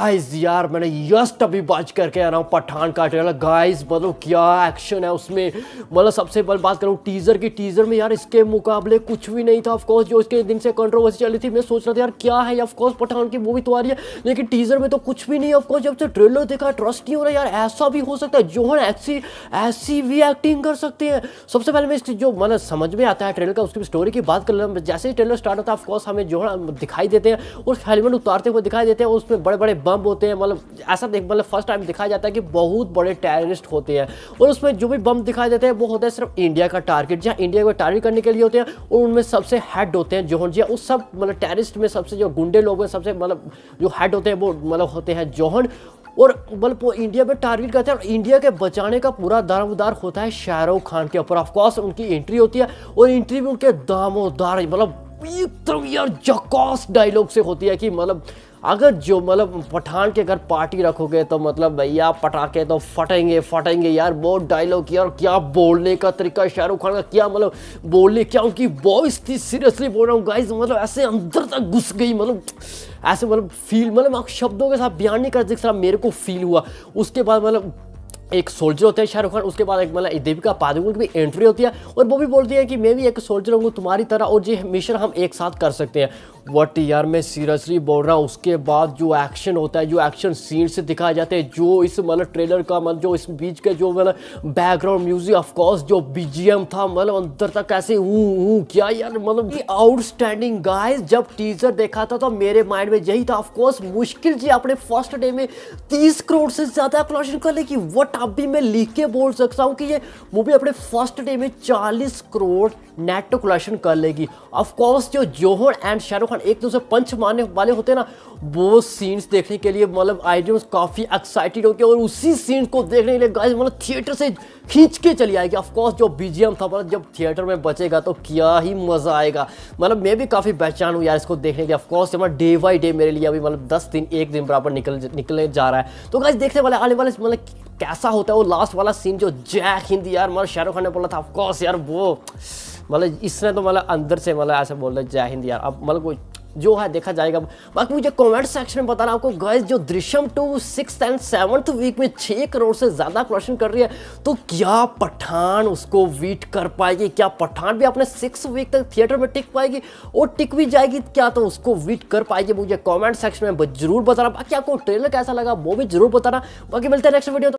guys यार मैंने यस्ट अभी बाज करके आ रहा हूँ पठान का ट्रेलर गाइस मतलब क्या एक्शन है उसमें मतलब सबसे पहले बात करूँ टीजर की टीजर में यार इसके मुकाबले कुछ भी नहीं था ऑफकोर्स जो इसके दिन से कंट्रोवर्सी चली थी मैं सोच रहा था यार क्या है ऑफकोर्स पठान की मूवी तो आ रही है लेकिन टीजर में तो कुछ भी नहीं ऑफकोर्स जब से ट्रेलर देखा ट्रस्ट नहीं हो रहा यार ऐसा भी हो सकता है जोहन ऐसी ऐसी भी एक्टिंग कर सकते हैं सबसे पहले मैं इसकी जो मतलब समझ में आता है ट्रेलर का उसकी स्टोरी की बात कर लें जैसे ही ट्रेलर स्टार्ट होता है ऑफकोर्स हमें है दिखाई देते हैं और हेलमेट उतारते हुए दिखाई देते हैं उसमें बड़े बड़े बम होते हैं मतलब ऐसा देख मतलब फर्स्ट टाइम दिखाया जाता है कि बहुत बड़े टेररिस्ट होते हैं और उसमें जो भी बम दिखाए देते हैं वो होता है सिर्फ इंडिया का टारगेट जहाँ इंडिया को टारगेट करने के लिए होते हैं और उनमें सबसे हेड होते हैं जोहन जिया उस सब मतलब टेररिस्ट में सबसे जो गुंडे लोग हैं सबसे मतलब जो हेड होते हैं वो मतलब होते हैं जोहन और मतलब इंडिया में टारगेट करते हैं और इंडिया के बचाने का पूरा दारोमदार होता है शाहरुख खान के ऊपर ऑफकोर्स उनकी एंट्री होती है और एंट्री भी उनके दामोदार मतलब तो यार जकॉस डायलॉग से होती है कि मतलब अगर जो मतलब पठान के घर पार्टी रखोगे तो मतलब भैया पटाखे तो फटेंगे फटेंगे यार बहुत डायलॉग यार क्या बोलने का तरीका शाहरुख खान का क्या मतलब बोलने क्या उनकी वॉइस थी सीरियसली बोल रहा हूँ गाइज मतलब ऐसे अंदर तक घुस गई मतलब ऐसे मतलब फील मतलब आप शब्दों के साथ बयान नहीं कर सकते मेरे को फील हुआ उसके बाद मतलब एक सोल्जर होते हैं शाहरुख खान उसके बाद एक मतलब देविका पादुकोण की भी एंट्री होती है और वो भी बोलती है कि मैं भी एक सोल्जर हूँ तुम्हारी तरह और जी मिशन हम एक साथ कर सकते हैं वट यार मैं सीरियसली बोल रहा हूँ उसके बाद जो एक्शन होता है जो एक्शन सीन से दिखाए जाते हैं जो इस मतलब ट्रेलर का मतलब जो इस बीच के जो मतलब बैकग्राउंड म्यूजिक ऑफकोर्स जो बी था मतलब अंदर तक ऐसे ऊ क्या यार मतलब आउटस्टैंडिंग गाइस जब टीजर देखा था तो मेरे माइंड में यही था ऑफकोर्स मुश्किल जी अपने फर्स्ट डे में तीस करोड़ से ज़्यादा कलेक्शन कर लेगी वट अब भी मैं लिख के बोल सकता हूँ कि ये मूवी अपने फर्स्ट डे में चालीस करोड़ नेट कलेक्शन कर लेगी ऑफकोर्स जो जोहर एंड शाहरुख खान एक दूसरे पंच मारने वाले होते ना वो सीन्स देखने के लिए मतलब आइडियंस काफ़ी एक्साइटेड हो गया और उसी सीन को देखने के लिए गाइस मतलब थिएटर से खींच के चली आएगी ऑफकोर्स जो बी था मतलब जब थिएटर में बचेगा तो क्या ही मज़ा आएगा मतलब मैं भी काफ़ी पहचान हूँ यार इसको देखने के ऑफकोर्स मतलब डे बाई डे मेरे लिए अभी मतलब दस दिन एक दिन बराबर निकल निकलने जा रहा है तो गाइस देखने वाले आने वाले मतलब कैसा होता है वो लास्ट वाला सीन जो जैक हिंदी यार मतलब शाहरुख खान ने बोला था ऑफकोर्स यार वो मतलब इसने तो मतलब अंदर से मतलब ऐसे बोल रहे जय हिंद यार अब मतलब जो है देखा जाएगा बाकी मुझे कमेंट सेक्शन में बताना आपको गाइस जो Drishyam two six and seventh week में छः करोड़ से ज़्यादा क्वेश्चन कर रही है तो क्या पठान उसको वीट कर पाएगी क्या पठान भी अपने सिक्स वीक तक थिएटर में टिक पाएगी और टिक भी जाएगी क्या तो उसको वीट कर पाएगी मुझे कमेंट सेक्शन में जरूर बताना बाकी आपको ट्रेलर कैसा लगा वो भी जरूर बताना बाकी मिलते हैं नेक्स्ट वीडियो